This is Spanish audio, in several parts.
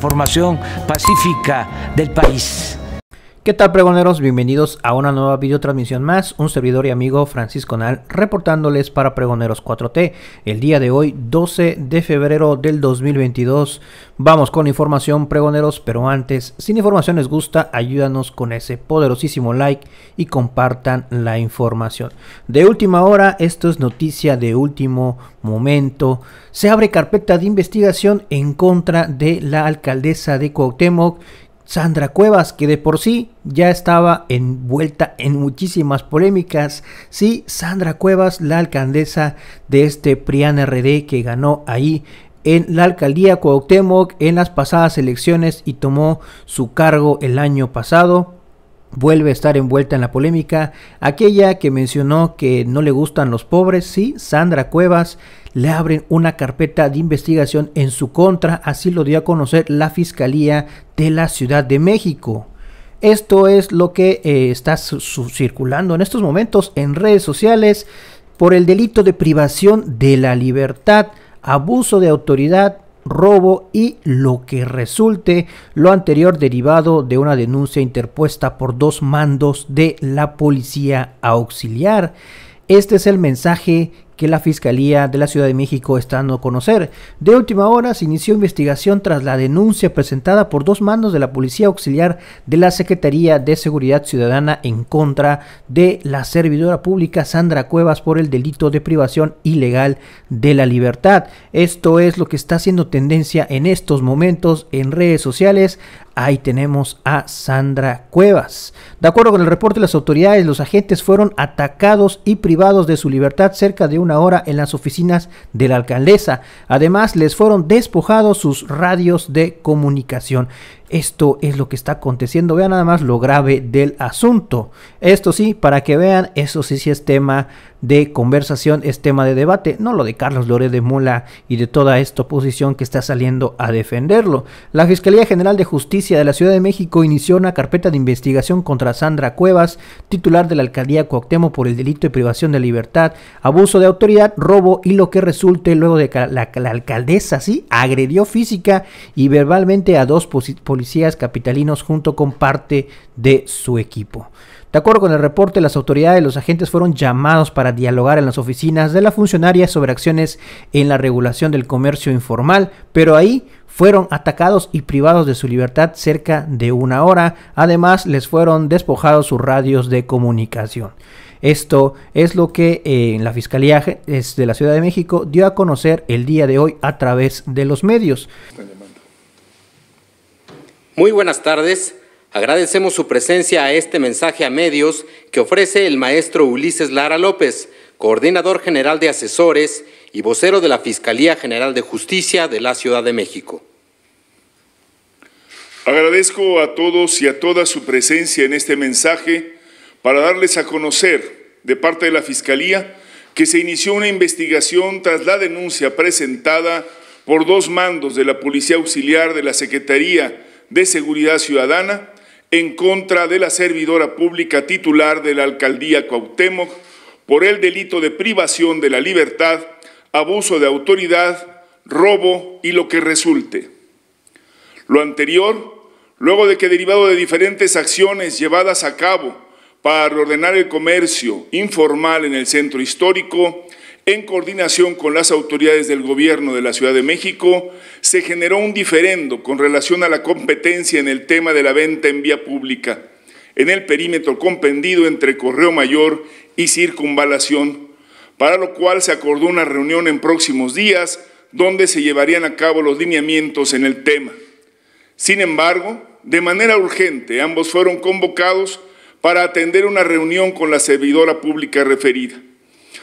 formación pacífica del país. ¿Qué tal pregoneros? Bienvenidos a una nueva videotransmisión más, un servidor y amigo Francisco Nal reportándoles para Pregoneros 4T. El día de hoy, 12 de febrero del 2022, vamos con información pregoneros, pero antes, si información les gusta, ayúdanos con ese poderosísimo like y compartan la información. De última hora, esto es noticia de último momento. Se abre carpeta de investigación en contra de la alcaldesa de Cuauhtémoc, Sandra Cuevas, que de por sí ya estaba envuelta en muchísimas polémicas. Sí, Sandra Cuevas, la alcaldesa de este Prian RD que ganó ahí en la alcaldía Cuauhtémoc en las pasadas elecciones y tomó su cargo el año pasado vuelve a estar envuelta en la polémica. Aquella que mencionó que no le gustan los pobres, sí, Sandra Cuevas, le abren una carpeta de investigación en su contra, así lo dio a conocer la Fiscalía de la Ciudad de México. Esto es lo que eh, está circulando en estos momentos en redes sociales por el delito de privación de la libertad, abuso de autoridad, robo y lo que resulte, lo anterior derivado de una denuncia interpuesta por dos mandos de la policía auxiliar. Este es el mensaje que la Fiscalía de la Ciudad de México está dando a conocer. De última hora se inició investigación tras la denuncia presentada por dos mandos de la Policía Auxiliar de la Secretaría de Seguridad Ciudadana en contra de la servidora pública Sandra Cuevas por el delito de privación ilegal de la libertad. Esto es lo que está haciendo tendencia en estos momentos en redes sociales. Ahí tenemos a Sandra Cuevas. De acuerdo con el reporte de las autoridades, los agentes fueron atacados y privados de su libertad cerca de un ahora en las oficinas de la alcaldesa. Además, les fueron despojados sus radios de comunicación. Esto es lo que está aconteciendo. Vean nada más lo grave del asunto. Esto sí, para que vean, eso sí, sí es tema de conversación, es tema de debate. No lo de Carlos Loré de Mola y de toda esta oposición que está saliendo a defenderlo. La Fiscalía General de Justicia de la Ciudad de México inició una carpeta de investigación contra Sandra Cuevas, titular de la alcaldía Cuauhtémoc por el delito de privación de libertad, abuso de autoridad, robo y lo que resulte luego de que la, alcaldesa sí agredió física y verbalmente a dos policías capitalinos junto con parte de su equipo. De acuerdo con el reporte, las autoridades y los agentes fueron llamados para dialogar en las oficinas de la funcionaria sobre acciones en la regulación del comercio informal, pero ahí fueron atacados y privados de su libertad cerca de una hora. Además, les fueron despojados sus radios de comunicación. Esto es lo que eh, la Fiscalía de la Ciudad de México dio a conocer el día de hoy a través de los medios. Muy buenas tardes. Agradecemos su presencia a este mensaje a medios que ofrece el maestro Ulises Lara López, coordinador general de asesores y vocero de la Fiscalía General de Justicia de la Ciudad de México. Agradezco a todos y a todas su presencia en este mensaje para darles a conocer de parte de la Fiscalía que se inició una investigación tras la denuncia presentada por dos mandos de la Policía Auxiliar de la Secretaría de Seguridad Ciudadana en contra de la servidora pública titular de la Alcaldía Cuauhtémoc por el delito de privación de la libertad, abuso de autoridad, robo y lo que resulte. Lo anterior, luego de que derivado de diferentes acciones llevadas a cabo para reordenar el comercio informal en el centro histórico, en coordinación con las autoridades del Gobierno de la Ciudad de México, se generó un diferendo con relación a la competencia en el tema de la venta en vía pública, en el perímetro compendido entre Correo Mayor y Circunvalación, para lo cual se acordó una reunión en próximos días donde se llevarían a cabo los lineamientos en el tema. Sin embargo, de manera urgente, ambos fueron convocados para atender una reunión con la servidora pública referida.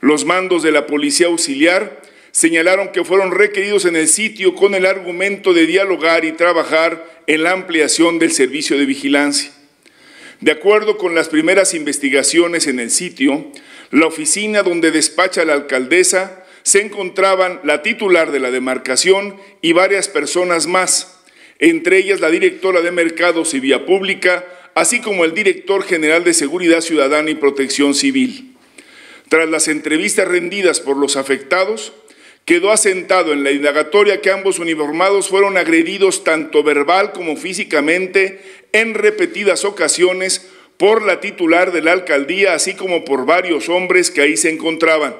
Los mandos de la policía auxiliar señalaron que fueron requeridos en el sitio con el argumento de dialogar y trabajar en la ampliación del servicio de vigilancia. De acuerdo con las primeras investigaciones en el sitio, la oficina donde despacha la alcaldesa se encontraban la titular de la demarcación y varias personas más, entre ellas la directora de Mercados y Vía Pública, así como el director general de Seguridad Ciudadana y Protección Civil. Tras las entrevistas rendidas por los afectados, quedó asentado en la indagatoria que ambos uniformados fueron agredidos tanto verbal como físicamente en repetidas ocasiones por la titular de la alcaldía, así como por varios hombres que ahí se encontraban.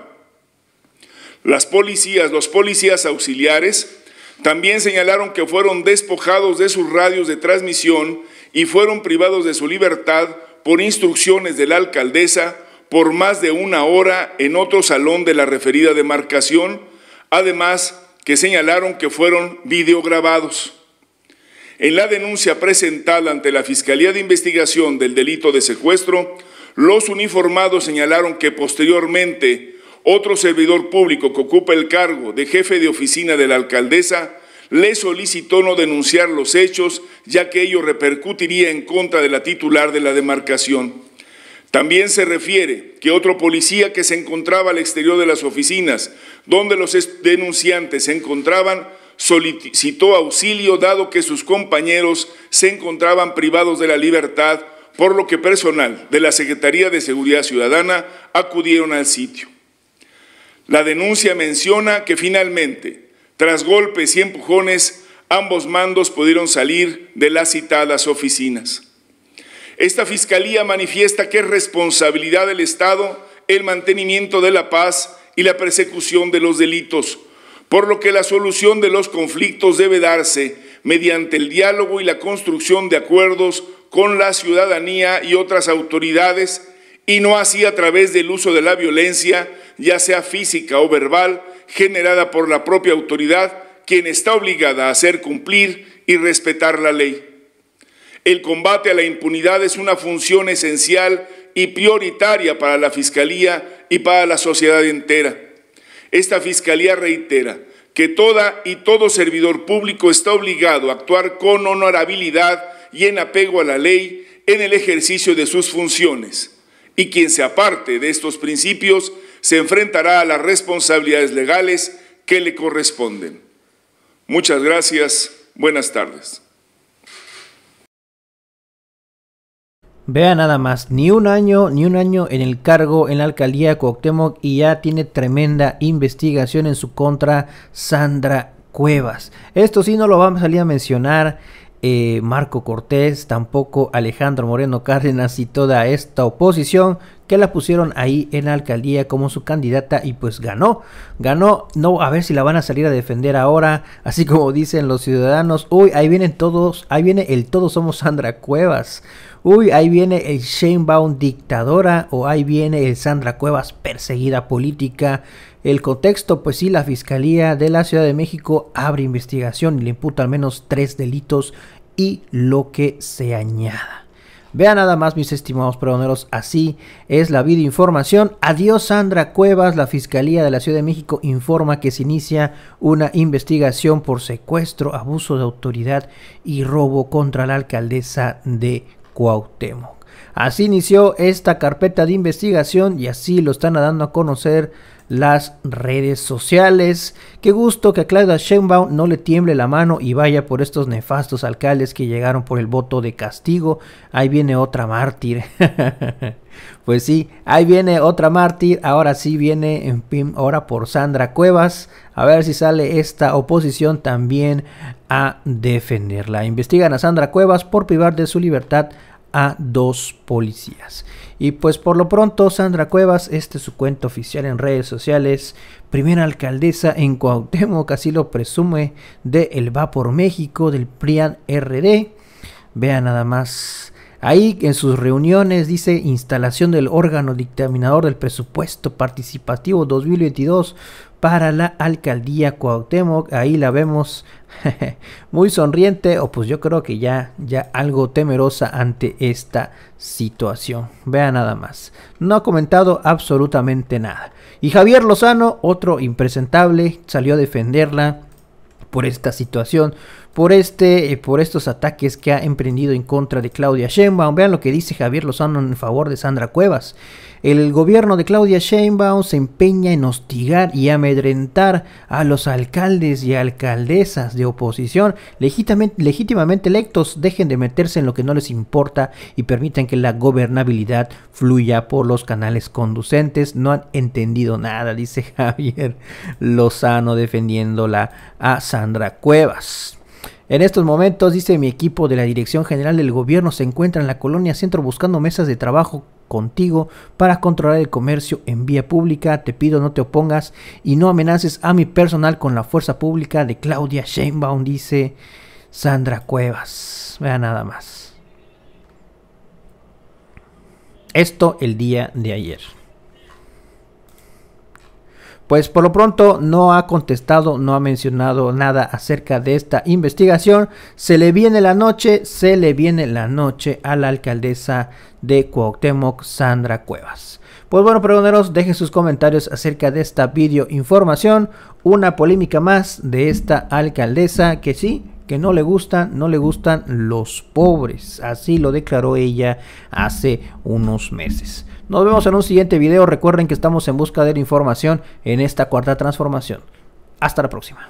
Las policías, los policías auxiliares, también señalaron que fueron despojados de sus radios de transmisión y fueron privados de su libertad por instrucciones de la alcaldesa por más de una hora en otro salón de la referida demarcación, además que señalaron que fueron videograbados. En la denuncia presentada ante la Fiscalía de Investigación del Delito de Secuestro, los uniformados señalaron que posteriormente otro servidor público que ocupa el cargo de jefe de oficina de la alcaldesa le solicitó no denunciar los hechos ya que ello repercutiría en contra de la titular de la demarcación. También se refiere que otro policía que se encontraba al exterior de las oficinas, donde los denunciantes se encontraban, solicitó auxilio dado que sus compañeros se encontraban privados de la libertad, por lo que personal de la Secretaría de Seguridad Ciudadana acudieron al sitio. La denuncia menciona que finalmente, tras golpes y empujones, ambos mandos pudieron salir de las citadas oficinas. Esta Fiscalía manifiesta que es responsabilidad del Estado el mantenimiento de la paz y la persecución de los delitos, por lo que la solución de los conflictos debe darse mediante el diálogo y la construcción de acuerdos con la ciudadanía y otras autoridades, y no así a través del uso de la violencia, ya sea física o verbal, generada por la propia autoridad, quien está obligada a hacer cumplir y respetar la ley. El combate a la impunidad es una función esencial y prioritaria para la Fiscalía y para la sociedad entera. Esta Fiscalía reitera que toda y todo servidor público está obligado a actuar con honorabilidad y en apego a la ley en el ejercicio de sus funciones, y quien se aparte de estos principios se enfrentará a las responsabilidades legales que le corresponden. Muchas gracias, buenas tardes. Vea nada más, ni un año, ni un año en el cargo en la alcaldía Coctemoc y ya tiene tremenda investigación en su contra Sandra Cuevas. Esto sí no lo vamos a salir a mencionar eh, Marco Cortés, tampoco Alejandro Moreno Cárdenas y toda esta oposición que la pusieron ahí en la alcaldía como su candidata y pues ganó. Ganó, no, a ver si la van a salir a defender ahora, así como dicen los ciudadanos. Uy, ahí vienen todos, ahí viene el todos somos Sandra Cuevas. Uy, ahí viene el Sheinbaum dictadora o ahí viene el Sandra Cuevas perseguida política. El contexto, pues sí, la Fiscalía de la Ciudad de México abre investigación y le imputa al menos tres delitos y lo que se añada. Vean nada más, mis estimados pregoneros, así es la información. Adiós, Sandra Cuevas. La Fiscalía de la Ciudad de México informa que se inicia una investigación por secuestro, abuso de autoridad y robo contra la alcaldesa de Cuauhtémoc. Así inició esta carpeta de investigación y así lo están dando a conocer las redes sociales. Qué gusto que a Claudia Sheinbaum no le tiemble la mano y vaya por estos nefastos alcaldes que llegaron por el voto de castigo. Ahí viene otra mártir. pues sí, ahí viene otra mártir. Ahora sí viene ahora por Sandra Cuevas. A ver si sale esta oposición también a defenderla. Investigan a Sandra Cuevas por privar de su libertad a dos policías. Y pues por lo pronto, Sandra Cuevas, este es su cuenta oficial en redes sociales, primera alcaldesa en Cuauhtémoc, así lo presume, de El Va por México, del PRIAN RD. Vea nada más. Ahí en sus reuniones dice instalación del órgano dictaminador del presupuesto participativo 2022 para la alcaldía Cuauhtémoc. Ahí la vemos muy sonriente o pues yo creo que ya, ya algo temerosa ante esta situación. Vea nada más. No ha comentado absolutamente nada. Y Javier Lozano, otro impresentable, salió a defenderla por esta situación, por este, eh, por estos ataques que ha emprendido en contra de Claudia Sheinbaum. Vean lo que dice Javier Lozano en favor de Sandra Cuevas. El gobierno de Claudia Sheinbaum se empeña en hostigar y amedrentar a los alcaldes y alcaldesas de oposición legítimamente electos. Dejen de meterse en lo que no les importa y permitan que la gobernabilidad fluya por los canales conducentes. No han entendido nada, dice Javier Lozano defendiéndola a Sandra Cuevas. En estos momentos, dice mi equipo de la Dirección General del Gobierno, se encuentra en la colonia centro buscando mesas de trabajo contigo para controlar el comercio en vía pública. Te pido no te opongas y no amenaces a mi personal con la fuerza pública de Claudia Sheinbaum, dice Sandra Cuevas. Vea nada más. Esto el día de ayer. Pues por lo pronto no ha contestado, no ha mencionado nada acerca de esta investigación. Se le viene la noche, se le viene la noche a la alcaldesa de Cuauhtémoc, Sandra Cuevas. Pues bueno, pregoneros, dejen sus comentarios acerca de esta video información. Una polémica más de esta alcaldesa que sí, que no le gustan, no le gustan los pobres. Así lo declaró ella hace unos meses. Nos vemos en un siguiente video. Recuerden que estamos en busca de información en esta cuarta transformación. Hasta la próxima.